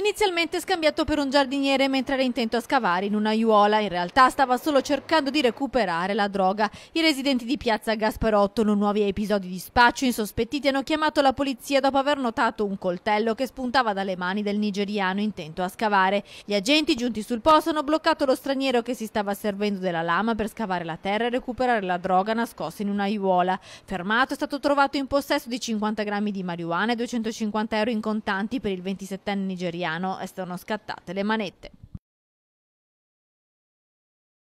Inizialmente scambiato per un giardiniere mentre era intento a scavare in una aiuola, in realtà stava solo cercando di recuperare la droga. I residenti di piazza Gasparotto, in nuovi episodi di spaccio insospettiti, hanno chiamato la polizia dopo aver notato un coltello che spuntava dalle mani del nigeriano intento a scavare. Gli agenti giunti sul posto hanno bloccato lo straniero che si stava servendo della lama per scavare la terra e recuperare la droga nascosta in un'aiuola. Fermato è stato trovato in possesso di 50 grammi di marijuana e 250 euro in contanti per il 27enne nigeriano italiano e sono scattate le manette.